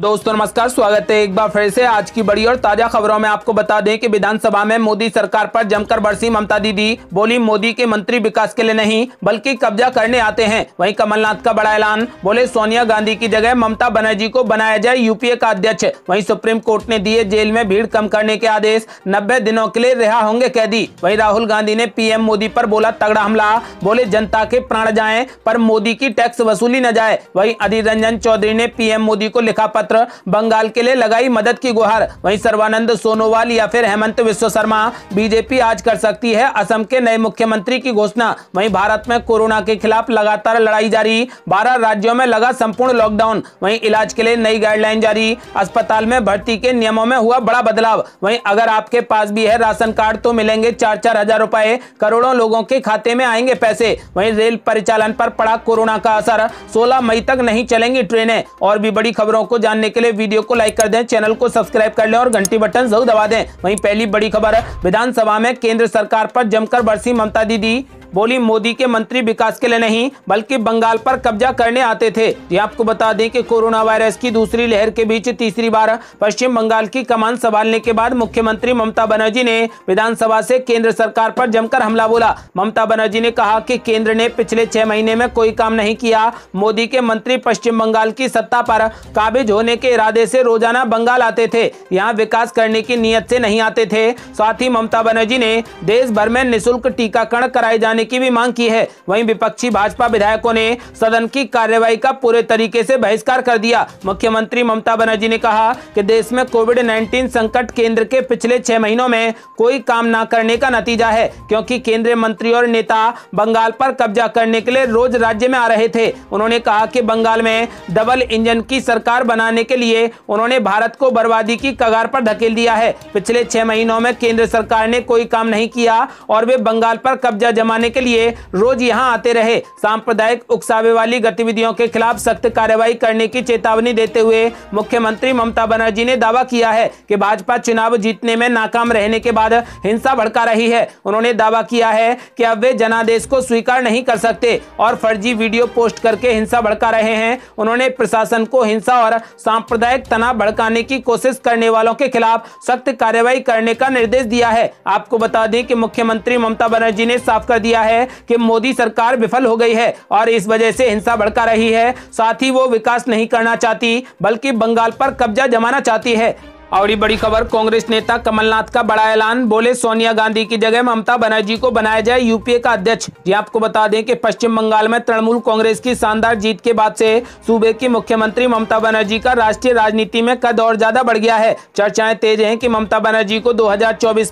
दोस्तों नमस्कार स्वागत है एक बार फिर से आज की बड़ी और ताजा खबरों में आपको बता दें कि विधानसभा में मोदी सरकार पर जमकर बरसी ममता दीदी बोली मोदी के मंत्री विकास के लिए नहीं बल्कि कब्जा करने आते हैं वहीं कमलनाथ का बड़ा ऐलान बोले सोनिया गांधी की जगह ममता बनर्जी को बनाया जाए यूपीए का अध्यक्ष वही सुप्रीम कोर्ट ने दिए जेल में भीड़ कम करने के आदेश नब्बे दिनों के लिए रिहा होंगे कैदी वही राहुल गांधी ने पीएम मोदी पर बोला तगड़ा हमला बोले जनता के प्राण जाए पर मोदी की टैक्स वसूली न जाए वही अधीर रंजन चौधरी ने पीएम मोदी को लिखा पत्र बंगाल के लिए लगाई मदद की गुहार वहीं सर्वानंद सोनोवाल या फिर हेमंत विश्व शर्मा बीजेपी आज कर सकती है असम के नए मुख्यमंत्री की घोषणा वहीं भारत में कोरोना के खिलाफ लगातार लड़ाई जारी बारह राज्यों में लगा संपूर्ण लॉकडाउन वही इलाज के लिए नई गाइडलाइन जारी अस्पताल में भर्ती के नियमों में हुआ बड़ा बदलाव वही अगर आपके पास भी है राशन कार्ड तो मिलेंगे चार चार हजार रूपए करोड़ों लोगों के खाते में आएंगे पैसे वहीं रेल परिचालन पर पड़ा कोरोना का असर सोलह मई तक नहीं चलेंगी ट्रेनें और भी बड़ी खबरों को जान जानने के लिए वीडियो को लाइक कर दें चैनल को सब्सक्राइब कर लें और घंटी बटन जरूर दबा दें वहीं पहली बड़ी खबर है विधानसभा में केंद्र सरकार पर जमकर बरसी ममता दीदी बोली मोदी के मंत्री विकास के लिए नहीं बल्कि बंगाल पर कब्जा करने आते थे ये आपको बता दें कि कोरोना वायरस की दूसरी लहर के बीच तीसरी बार पश्चिम बंगाल की कमान संभालने के बाद मुख्यमंत्री ममता बनर्जी ने विधानसभा से केंद्र सरकार पर जमकर हमला बोला ममता बनर्जी ने कहा कि केंद्र ने पिछले छह महीने में कोई काम नहीं किया मोदी के मंत्री पश्चिम बंगाल की सत्ता पर काबिज होने के इरादे से रोजाना बंगाल आते थे यहाँ विकास करने की नीयत से नहीं आते थे साथ ही ममता बनर्जी ने देश भर में निःशुल्क टीकाकरण कराए जाने करने की भी मांग की है वहीं विपक्षी भाजपा विधायकों ने सदन की कार्यवाही का पूरे तरीके से बहिष्कार कर दिया मुख्यमंत्री ममता बनर्जी ने कहा कि देश में कोविड 19 संकट केंद्र के पिछले छह महीनों में कोई काम न करने का नतीजा है क्योंकि केंद्रीय मंत्री और नेता बंगाल पर कब्जा करने के लिए रोज राज्य में आ रहे थे उन्होंने कहा कि बंगाल में डबल इंजन की सरकार बनाने के लिए उन्होंने भारत को बर्बादी की कगार पर धकेल दिया है पिछले छह महीनों में केंद्र सरकार ने कोई काम नहीं किया और वे बंगाल पर कब्जा जमाने के लिए रोज यहां आते रहे सांप्रदायिक उकसावे वाली गतिविधियों के खिलाफ सख्त कार्यवाही करने की चेतावनी देते हुए मुख्यमंत्री ममता बनर्जी ने दावा किया है कि भाजपा चुनाव जीतने में नाकाम रहने के बाद हिंसा भड़का रही है उन्होंने दावा किया है कि अब वे जनादेश को स्वीकार नहीं कर सकते और फर्जी वीडियो पोस्ट करके हिंसा भड़का रहे हैं उन्होंने प्रशासन को हिंसा और सांप्रदायिक तनाव भड़काने की कोशिश करने वालों के खिलाफ सख्त कार्रवाई करने का निर्देश दिया है आपको बता दें कि मुख्यमंत्री ममता बनर्जी ने साफ कर दिया दिया है कि मोदी सरकार विफल हो गई है और इस वजह से हिंसा भड़का रही है साथ ही वो विकास नहीं करना चाहती बल्कि बंगाल पर कब्जा जमाना चाहती है और ये बड़ी खबर कांग्रेस नेता कमलनाथ का बड़ा ऐलान बोले सोनिया गांधी की जगह ममता बनर्जी को बनाया जाए यूपीए का अध्यक्ष ये आपको बता दें कि पश्चिम बंगाल में तृणमूल कांग्रेस की शानदार जीत के बाद से सूबे की मुख्यमंत्री ममता बनर्जी का राष्ट्रीय राजनीति में कद और ज्यादा बढ़ गया है चर्चाएं तेज है की ममता बनर्जी को दो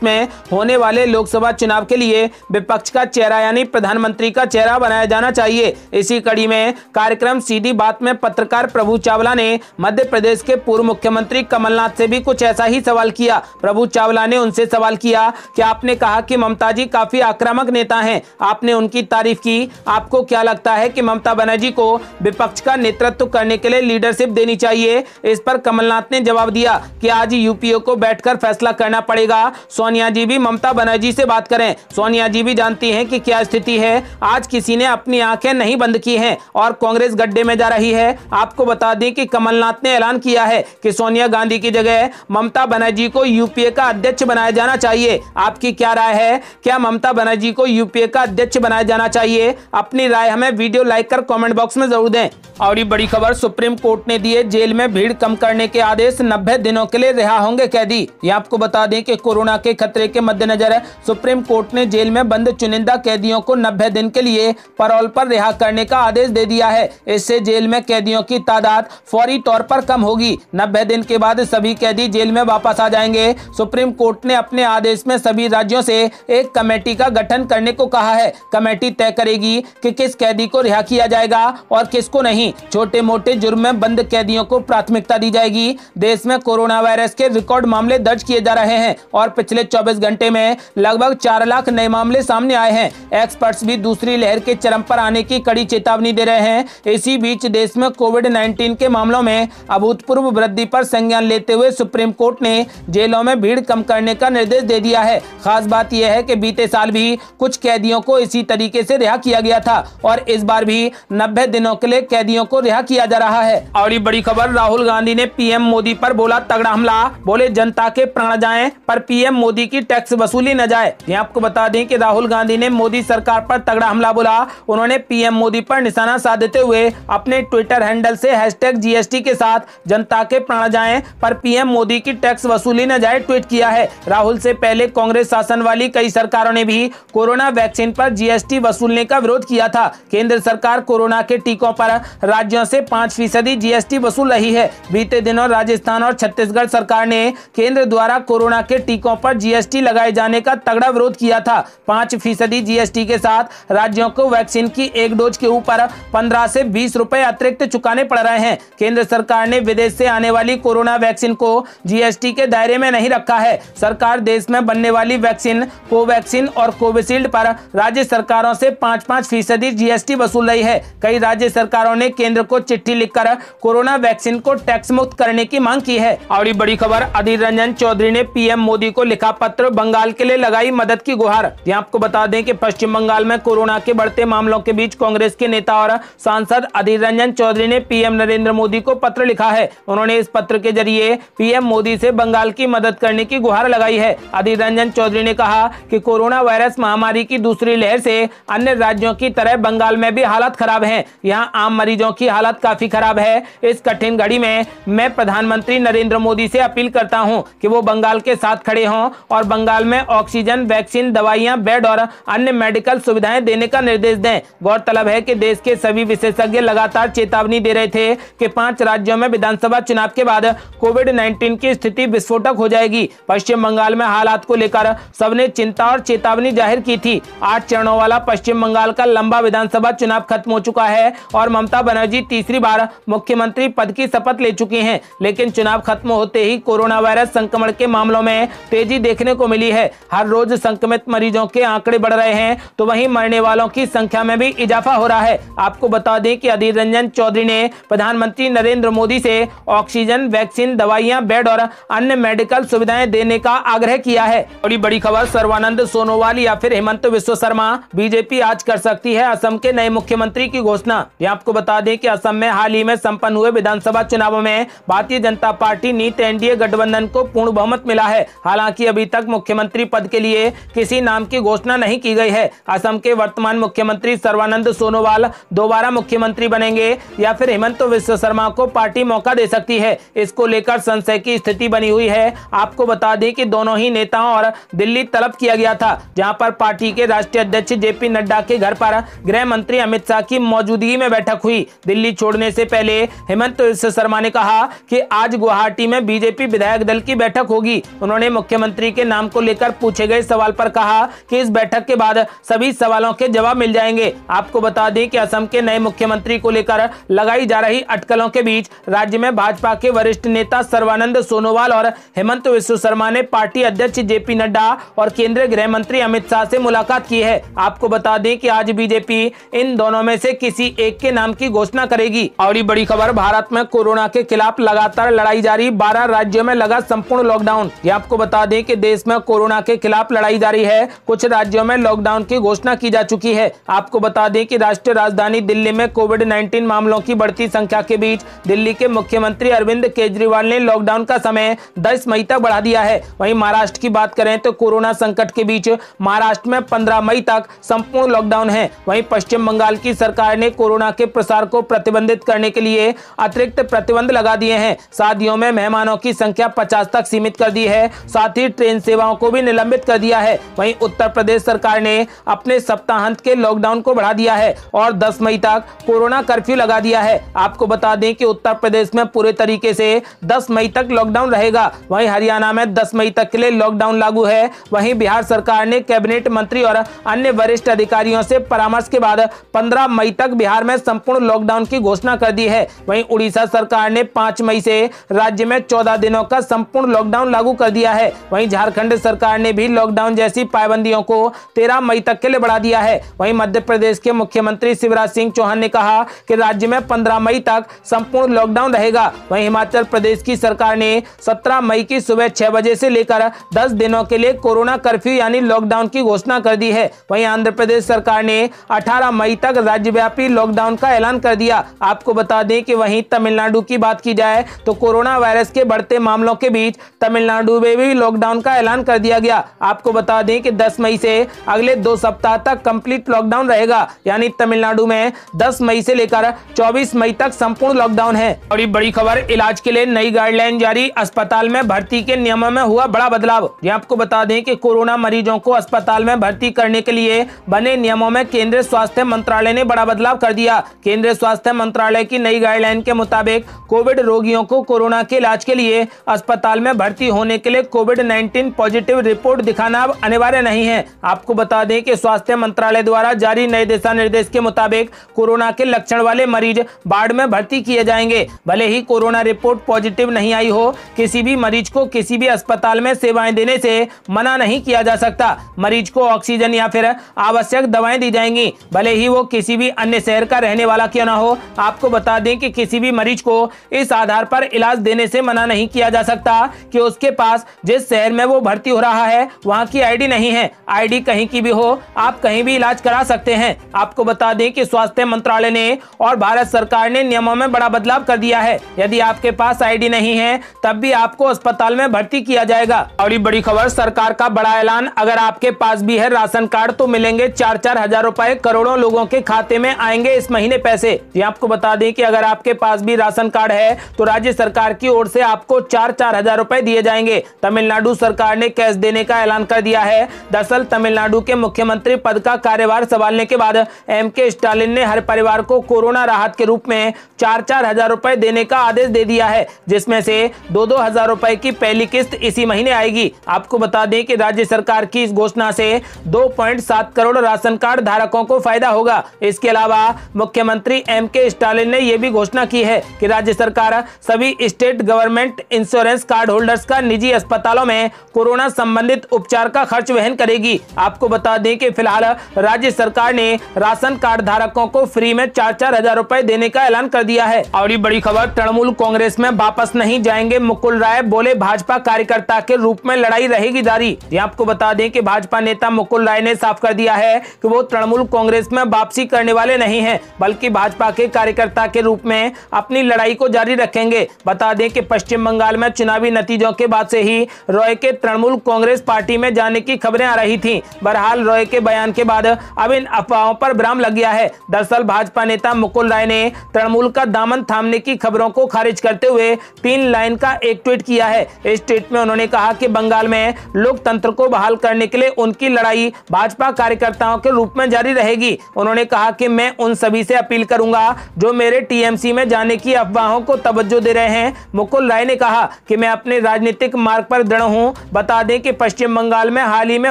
में होने वाले लोकसभा चुनाव के लिए विपक्ष का चेहरा यानी प्रधानमंत्री का चेहरा बनाया जाना चाहिए इसी कड़ी में कार्यक्रम सीधी बात में पत्रकार प्रभु चावला ने मध्य प्रदेश के पूर्व मुख्यमंत्री कमलनाथ से भी कुछ ऐसा ही सवाल किया प्रभु चावला ने उनसे सवाल किया कि आपने कहा कि ममता जी काफी आक्रामक नेता हैं आपने उनकी तारीफ की आपको क्या लगता है कि ममता बनर्जी को विपक्ष का नेतृत्व करने के लिए लीडरशिप देनी चाहिए इस पर कमलनाथ ने जवाब दिया कि आज यूपीओ को बैठकर फैसला करना पड़ेगा सोनिया जी भी ममता बनर्जी से बात करें सोनिया जी भी जानती है कि क्या स्थिति है आज किसी ने अपनी आंखें नहीं बंद की है और कांग्रेस गड्ढे में जा रही है आपको बता दें कि कमलनाथ ने ऐलान किया है कि सोनिया गांधी की जगह ममता बनर्जी को यूपीए का अध्यक्ष बनाया जाना चाहिए आपकी क्या राय है क्या ममता बनर्जी को यूपीए का अध्यक्ष बनाया जाना चाहिए अपनी राय हमें वीडियो लाइक कर कॉमेंट बॉक्स में जरूर दें और ये बड़ी खबर सुप्रीम कोर्ट ने दिए जेल में भीड़ कम करने के आदेश नब्बे दिनों के लिए रिहा होंगे कैदी ये आपको बता दें कि कोरोना के खतरे के मद्देनजर सुप्रीम कोर्ट ने जेल में बंद चुनिंदा कैदियों को नब्बे दिन के लिए परोल पर रिहा करने का आदेश दे दिया है इससे जेल में कैदियों की तादाद फौरी तौर पर कम होगी नब्बे दिन के बाद सभी कैदी जेल में वापस आ जाएंगे सुप्रीम कोर्ट ने अपने आदेश में सभी राज्यों से एक कमेटी का गठन करने को कहा है कमेटी तय करेगी कि किस कैदी को रिहा किया जाएगा और किसको नहीं छोटे मोटे जुर्म में बंद कैदियों को प्राथमिकता दी जाएगी देश में कोरोना वायरस के रिकॉर्ड मामले दर्ज किए जा रहे हैं और पिछले 24 घंटे में लगभग चार लाख नए मामले सामने आए हैं एक्सपर्ट्स भी दूसरी लहर के चरम पर आने की कड़ी चेतावनी दे रहे हैं इसी बीच देश में कोविड नाइन्टीन के मामलों में अभूतपूर्व वृद्धि पर संज्ञान लेते हुए सुप्रीम कोर्ट ने जेलों में भीड़ कम करने का निर्देश दे दिया है खास बात यह है कि बीते साल भी कुछ कैदियों को इसी तरीके से रिहा किया गया था और इस बार भी नब्बे दिनों के लिए कैदियों को रिहा किया जा रहा है और बड़ी खबर राहुल गांधी ने पीएम मोदी पर बोला तगड़ा हमला बोले जनता के प्राण जाए पर पीएम मोदी की टैक्स वसूली न जाए ये आपको बता दें कि राहुल गांधी ने मोदी सरकार पर तगड़ा हमला बोला उन्होंने पीएम मोदी पर निशाना साधते हुए अपने ट्विटर हैंडल से हैशटैग जीएसटी के साथ जनता के प्राण जाए पर पीएम मोदी की टैक्स वसूली न जाए ट्वीट किया है राहुल से पहले कांग्रेस शासन वाली कई सरकारों ने भी कोरोना वैक्सीन पर जीएसटी वसूलने का विरोध किया था केंद्र सरकार कोरोना के टीकों पर राज्यों से पाँच फीसदी जीएसटी वसूल रही है बीते दिनों राजस्थान और छत्तीसगढ़ सरकार ने केंद्र द्वारा कोरोना के टीकों पर जीएसटी लगाए जाने का तगड़ा विरोध किया था पाँच फीसदी जीएसटी के साथ राज्यों को वैक्सीन की एक डोज के ऊपर पंद्रह से बीस रुपए अतिरिक्त चुकाने पड़ रहे हैं केंद्र सरकार ने विदेश से आने वाली कोरोना वैक्सीन को जीएसटी के दायरे में नहीं रखा है सरकार देश में बनने वाली वैक्सीन कोवैक्सीन और कोविशील्ड पर राज्य सरकारों से पाँच पाँच फीसदी जीएसटी वसूल रही है कई राज्य सरकारों ने केंद्र को चिट्ठी लिखकर कोरोना वैक्सीन को टैक्स मुक्त करने की मांग की है और बड़ी खबर अधीर रंजन चौधरी ने पीएम मोदी को लिखा पत्र बंगाल के लिए लगाई मदद की गुहार यहाँ आपको बता दें कि पश्चिम बंगाल में कोरोना के बढ़ते मामलों के बीच कांग्रेस के नेता और सांसद अधीर रंजन चौधरी ने पीएम नरेंद्र मोदी को पत्र लिखा है उन्होंने इस पत्र के जरिए पीएम पीएम मोदी से बंगाल की मदद करने की गुहार लगाई है अधीर रंजन चौधरी ने कहा कि कोरोना वायरस महामारी की दूसरी लहर से अन्य राज्यों की तरह बंगाल में भी हालत खराब है यहाँ आम मरीजों की हालत काफी खराब है इस कठिन घड़ी में मैं प्रधानमंत्री नरेंद्र मोदी से अपील करता हूँ कि वो बंगाल के साथ खड़े हों और बंगाल में ऑक्सीजन वैक्सीन दवाइयाँ बेड और अन्य मेडिकल सुविधाएं देने का निर्देश दें गौरतलब है कि देश के सभी विशेषज्ञ लगातार चेतावनी दे रहे थे कि पांच राज्यों में विधानसभा चुनाव के बाद कोविड नाइन्टीन इनकी स्थिति विस्फोटक हो जाएगी पश्चिम बंगाल में हालात को लेकर सबने चिंता और चेतावनी जाहिर की थी आठ चरणों वाला पश्चिम बंगाल का लंबा विधानसभा चुनाव खत्म हो चुका है और ममता बनर्जी तीसरी बार मुख्यमंत्री पद की शपथ ले चुकी हैं लेकिन चुनाव खत्म होते ही कोरोना वायरस संक्रमण के मामलों में तेजी देखने को मिली है हर रोज संक्रमित मरीजों के आंकड़े बढ़ रहे हैं तो वही मरने वालों की संख्या में भी इजाफा हो रहा है आपको बता दें कि अधीर रंजन चौधरी ने प्रधानमंत्री नरेंद्र मोदी से ऑक्सीजन वैक्सीन दवाइयां बेड बेड और अन्य मेडिकल सुविधाएं देने का आग्रह किया है बड़ी बड़ी खबर सर्वानंद सोनोवाल या फिर हेमंत विश्व शर्मा बीजेपी आज कर सकती है असम के नए मुख्यमंत्री की घोषणा ये आपको बता दें कि असम में हाल ही में संपन्न हुए विधानसभा चुनाव में भारतीय जनता पार्टी नीत एनडीए गठबंधन को पूर्ण बहुमत मिला है हालांकि अभी तक मुख्यमंत्री पद के लिए किसी नाम की घोषणा नहीं की गई है असम के वर्तमान मुख्यमंत्री सर्वानंद सोनोवाल दोबारा मुख्यमंत्री बनेंगे या फिर हेमंत विश्व शर्मा को पार्टी मौका दे सकती है इसको लेकर संशय की की स्थिति बनी हुई है आपको बता दें कि दोनों ही नेताओं और दिल्ली तलब किया गया था जहां पर पार्टी के राष्ट्रीय अध्यक्ष जेपी नड्डा के घर पर गृह मंत्री अमित शाह की मौजूदगी में बैठक हुई दिल्ली छोड़ने से पहले हेमंत शर्मा ने कहा कि आज गुवाहाटी में बीजेपी विधायक दल की बैठक होगी उन्होंने मुख्यमंत्री के नाम को लेकर पूछे गए सवाल पर कहा कि इस बैठक के बाद सभी सवालों के जवाब मिल जाएंगे आपको बता दें कि असम के नए मुख्यमंत्री को लेकर लगाई जा रही अटकलों के बीच राज्य में भाजपा के वरिष्ठ नेता सर्वानंद सोनोवाल और हेमंत विश्व शर्मा ने पार्टी अध्यक्ष जेपी नड्डा और केंद्रीय गृह मंत्री अमित शाह से मुलाकात की है आपको बता दें कि आज बीजेपी इन दोनों में से किसी एक के नाम की घोषणा करेगी और ये बड़ी खबर भारत में कोरोना के खिलाफ लगातार लड़ाई जारी बारह राज्यों में लगा संपूर्ण लॉकडाउन ये आपको बता दें की देश में कोरोना के खिलाफ लड़ाई जारी है कुछ राज्यों में लॉकडाउन की घोषणा की जा चुकी है आपको बता दें की राष्ट्रीय राजधानी दिल्ली में कोविड नाइन्टीन मामलों की बढ़ती संख्या के बीच दिल्ली के मुख्यमंत्री अरविंद केजरीवाल ने लॉकडाउन का समय 10 मई तक बढ़ा दिया है वहीं महाराष्ट्र की बात करें तो कोरोना संकट के बीच महाराष्ट्र में 15 मई तक संपूर्ण लॉकडाउन है वहीं पश्चिम बंगाल की सरकार ने कोरोना के प्रसार को प्रतिबंधित करने के लिए अतिरिक्त प्रतिबंध लगा दिए हैं शादियों में मेहमानों की संख्या पचास तक सीमित कर दी है साथ ही ट्रेन सेवाओं को भी निलंबित कर दिया है वहीं उत्तर प्रदेश सरकार ने अपने सप्ताहांत के लॉकडाउन को बढ़ा दिया है और 10 मई तक कोरोना कर्फ्यू लगा दिया है आपको बता दें कि उत्तर प्रदेश में पूरे तरीके से 10 मई तक तक लॉकडाउन रहेगा वहीं हरियाणा में दस मई तक के लिए लॉकडाउन लागू है वहीं बिहार सरकार ने कैबिनेट मंत्री और अन्य वरिष्ठ अधिकारियों से परामर्श के बाद पंद्रह मई तक बिहार में संपूर्ण लॉकडाउन की घोषणा कर दी है वहीं उड़ीसा सरकार ने पांच मई से राज्य में चौदह दिनों का संपूर्ण लॉकडाउन लागू कर दिया है वही झारखंड सरकार ने भी लॉकडाउन जैसी पाबंदियों को तेरह मई तक के लिए बढ़ा दिया है वही मध्य प्रदेश के मुख्यमंत्री शिवराज सिंह चौहान ने कहा कि राज्य में पंद्रह मई तक संपूर्ण लॉकडाउन रहेगा वही हिमाचल प्रदेश की सरकार ने 17 मई की सुबह छह बजे से लेकर 10 दिनों के लिए कोरोना कर्फ्यू यानी लॉकडाउन की घोषणा कर दी है वहीं आंध्र प्रदेश सरकार ने 18 मई तक राज्यव्यापी लॉकडाउन का ऐलान कर दिया आपको बता दें कि वहीं तमिलनाडु की बात की जाए तो कोरोना वायरस के बढ़ते मामलों के बीच तमिलनाडु में भी लॉकडाउन का ऐलान कर दिया गया आपको बता दें कि दस मई से अगले दो सप्ताह तक कंप्लीट लॉकडाउन रहेगा यानी तमिलनाडु में दस मई से लेकर चौबीस मई तक संपूर्ण लॉकडाउन है और बड़ी खबर इलाज के लिए नई गाइडलाइन सरकारी अस्पताल में भर्ती के नियमों में हुआ बड़ा बदलाव ये आपको बता दें कि कोरोना मरीजों को अस्पताल में भर्ती करने के लिए बने नियमों में केंद्रीय स्वास्थ्य मंत्रालय ने बड़ा बदलाव कर दिया केंद्रीय स्वास्थ्य मंत्रालय की नई गाइडलाइन के मुताबिक कोविड रोगियों को कोरोना के इलाज के लिए अस्पताल में भर्ती होने के लिए कोविड नाइन्टीन पॉजिटिव रिपोर्ट दिखाना अब अनिवार्य नहीं है आपको बता दें कि स्वास्थ्य मंत्रालय द्वारा जारी नए दिशा निर्देश के मुताबिक कोरोना के लक्षण वाले मरीज बाढ़ में भर्ती किए जाएंगे भले ही कोरोना रिपोर्ट पॉजिटिव नहीं आई हो हो किसी भी मरीज को किसी भी अस्पताल में सेवाएं देने से मना नहीं किया जा सकता मरीज को ऑक्सीजन या फिर आवश्यक दवाएं दी जाएंगी भले ही वो किसी भी अन्य शहर का रहने वाला क्यों ना हो आपको बता दें कि किसी भी मरीज को इस आधार पर इलाज देने से मना नहीं किया जा सकता कि उसके पास जिस शहर में वो भर्ती हो रहा है वहाँ की आई नहीं है आई कहीं की भी हो आप कहीं भी इलाज करा सकते हैं आपको बता दें कि स्वास्थ्य मंत्रालय ने और भारत सरकार ने नियमों में बड़ा बदलाव कर दिया है यदि आपके पास आईडी नहीं है तब भी आपको अस्पताल में भर्ती किया जाएगा और ये बड़ी खबर सरकार का बड़ा ऐलान अगर आपके पास भी है राशन कार्ड तो मिलेंगे चार चार हजार रूपए करोड़ों लोगों के खाते में आएंगे इस महीने पैसे ये आपको बता दें कि अगर आपके पास भी राशन कार्ड है तो राज्य सरकार की ओर से आपको चार चार हजार रूपए दिए जाएंगे तमिलनाडु सरकार ने कैश देने का ऐलान कर दिया है दरअसल तमिलनाडु के मुख्यमंत्री पद का कार्यभार संभालने के बाद एम के स्टालिन ने हर परिवार को कोरोना राहत के रूप में चार चार हजार रूपए देने का आदेश दे दिया है जिसमें से दो दो हज़ार रूपए की पहली किस्त इसी महीने आएगी आपको बता दें कि राज्य सरकार की इस घोषणा से 2.7 करोड़ राशन कार्ड धारकों को फायदा होगा इसके अलावा मुख्यमंत्री एम के स्टालिन ने यह भी घोषणा की है कि राज्य सरकार सभी state government insurance card holders का निजी अस्पतालों में कोरोना संबंधित उपचार का खर्च वहन करेगी आपको बता दें की फिलहाल राज्य सरकार ने राशन कार्ड धारकों को फ्री में चार चार हजार रूपए देने का ऐलान कर दिया है और ये बड़ी खबर तृणमूल कांग्रेस में वापस नहीं जाएंगे होंगे मुकुल राय बोले भाजपा कार्यकर्ता के रूप में लड़ाई रहेगी जारी ये आपको बता दें कि भाजपा नेता मुकुल राय ने साफ कर दिया है कि वो तृणमूल कांग्रेस में वापसी करने वाले नहीं हैं बल्कि भाजपा के कार्यकर्ता के रूप में अपनी लड़ाई को जारी रखेंगे बता दें कि पश्चिम बंगाल में चुनावी नतीजों के बाद से ही रॉय के तृणमूल कांग्रेस पार्टी में जाने की खबरें आ रही थी बहरहाल रॉय के बयान के बाद अब इन अफवाहों पर भ्रम लग गया है दरअसल भाजपा नेता मुकुल राय ने तृणमूल का दामन थामने की खबरों को खारिज करते हुए तीन लाइन का एक ट्वीट किया है इस ट्वीट में उन्होंने कहा कि बंगाल में लोकतंत्र को बहाल करने के लिए उनकी लड़ाई भाजपा कार्यकर्ताओं के रूप में जारी रहेगी उन्होंने कहा कि मैं उन सभी से अपील करूंगा जो मेरे टीएमसी में जाने की अफवाहों को तवज्जो दे रहे हैं मुकुल राय ने कहा कि मैं अपने राजनीतिक मार्ग पर दृढ़ हूँ बता दें कि पश्चिम बंगाल में हाल ही में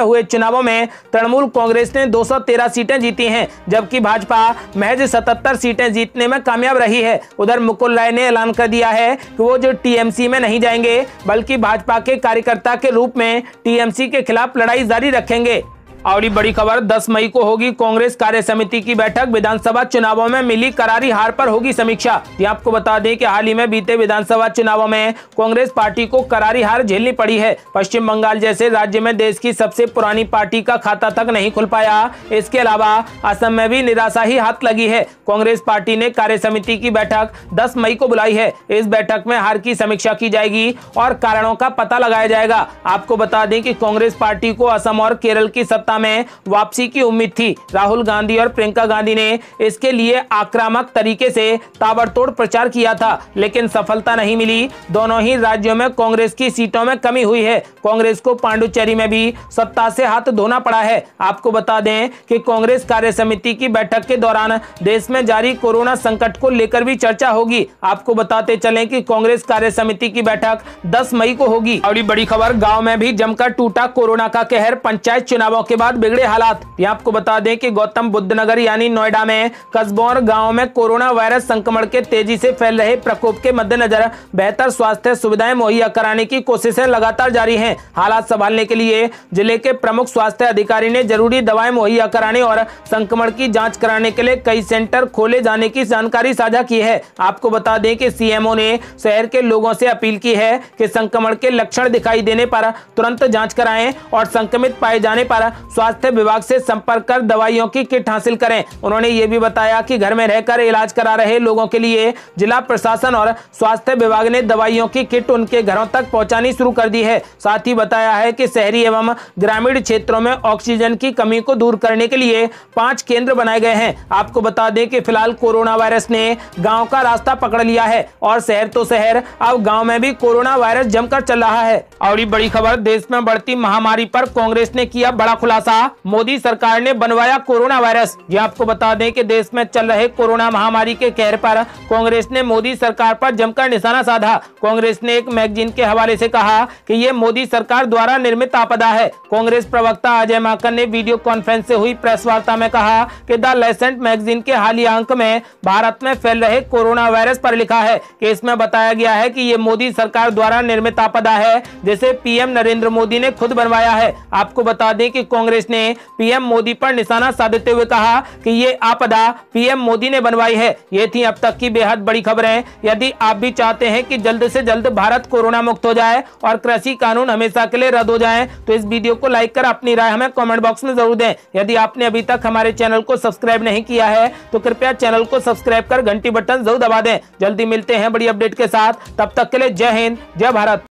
हुए चुनावों में तृणमूल कांग्रेस ने दो सीटें जीती हैं जबकि भाजपा महज सतहत्तर सीटें जीतने में कामयाब रही है उधर मुकुल राय ने ऐलान कर दिया है कि वो जो टीएम टीएमसी में नहीं जाएंगे बल्कि भाजपा के कार्यकर्ता के रूप में टीएमसी के खिलाफ लड़ाई जारी रखेंगे और बड़ी खबर 10 मई को होगी कांग्रेस कार्य समिति की बैठक विधानसभा चुनावों में मिली करारी हार पर होगी समीक्षा ये आपको बता दें कि हाल ही में बीते विधानसभा चुनावों में कांग्रेस पार्टी को करारी हार झेलनी पड़ी है पश्चिम बंगाल जैसे राज्य में देश की सबसे पुरानी पार्टी का खाता तक नहीं खुल पाया इसके अलावा असम में भी निराशा ही हाथ लगी है कांग्रेस पार्टी ने कार्य समिति की बैठक दस मई को बुलाई है इस बैठक में हार की समीक्षा की जाएगी और कारणों का पता लगाया जाएगा आपको बता दें की कांग्रेस पार्टी को असम और केरल की सत्ता सत्ता में वापसी की उम्मीद थी राहुल गांधी और प्रियंका गांधी ने इसके लिए आक्रामक तरीके से ताबड़तोड़ प्रचार किया था लेकिन सफलता नहीं मिली दोनों ही राज्यों में कांग्रेस की सीटों में कमी हुई है कांग्रेस को पांडुचेरी में भी सत्ता से हाथ धोना पड़ा है आपको बता दें कि कांग्रेस कार्य समिति की बैठक के दौरान देश में जारी कोरोना संकट को लेकर भी चर्चा होगी आपको बताते चलें कि कांग्रेस कार्य समिति की बैठक 10 मई को होगी और बड़ी खबर गांव में भी जमकर टूटा कोरोना का कहर पंचायत चुनावों के बाद बिगड़े हालात ये आपको बता दें कि गौतम बुद्ध नगर यानी नोएडा में कसबोर गांव गाँव में कोरोना वायरस संक्रमण के तेजी से फैल रहे प्रकोप के मद्देनजर बेहतर स्वास्थ्य सुविधाएं मुहैया कराने की कोशिशें लगातार जारी है हालात संभालने के लिए जिले के प्रमुख स्वास्थ्य अधिकारी ने जरूरी दवाएं मुहैया कराने और संक्रमण की जाँच कराने के लिए कई सेंटर खोले जाने की जानकारी साझा की है आपको बता दें की सीएमओ ने शहर के लोगों से अपील की है की संक्रमण के लक्षण दिखाई देने पर तुरंत जाँच कराए और संक्रमित पाए जाने पर स्वास्थ्य विभाग से संपर्क कर दवाइयों की किट हासिल करें उन्होंने ये भी बताया कि घर में रहकर इलाज करा रहे लोगों के लिए जिला प्रशासन और स्वास्थ्य विभाग ने दवाइयों की किट उनके घरों तक पहुंचानी शुरू कर दी है साथ ही बताया है कि शहरी एवं ग्रामीण क्षेत्रों में ऑक्सीजन की कमी को दूर करने के लिए पांच केंद्र बनाए गए हैं आपको बता दें कि फिलहाल कोरोना वायरस ने गाँव का रास्ता पकड़ लिया है और शहर तो शहर अब गाँव में भी कोरोना वायरस जमकर चल रहा है और बड़ी खबर देश में बढ़ती महामारी पर कांग्रेस ने किया बड़ा खुलासा खुलासा मोदी सरकार ने बनवाया कोरोना वायरस ये आपको बता दें कि देश में चल रहे कोरोना महामारी के कहर पर कांग्रेस ने मोदी सरकार पर जमकर निशाना साधा कांग्रेस ने एक मैगजीन के हवाले से कहा कि ये मोदी सरकार द्वारा निर्मित आपदा है कांग्रेस प्रवक्ता अजय माकन ने वीडियो कॉन्फ्रेंस ऐसी हुई प्रेस वार्ता में कहा की द लेसेंट मैगजीन के हालिया अंक में भारत में फैल रहे कोरोना वायरस आरोप लिखा है की इसमें बताया गया है की ये मोदी सरकार द्वारा निर्मित आपदा है जिसे पीएम नरेंद्र मोदी ने खुद बनवाया है आपको बता दें की कांग्रेस कांग्रेस ने पीएम मोदी पर निशाना साधते हुए कहा कि ये आपदा पीएम मोदी ने बनवाई है ये थी अब तक की बेहद बड़ी खबरें यदि आप भी चाहते हैं कि जल्द से जल्द भारत कोरोना मुक्त हो जाए और कृषि कानून हमेशा के लिए रद्द हो जाए तो इस वीडियो को लाइक कर अपनी राय हमें कॉमेंट बॉक्स में जरूर दें यदि आपने अभी तक हमारे चैनल को सब्सक्राइब नहीं किया है तो कृपया चैनल को सब्सक्राइब कर घंटी बटन जरूर दबा दें जल्दी मिलते हैं बड़ी अपडेट के साथ तब तक के लिए जय हिंद जय भारत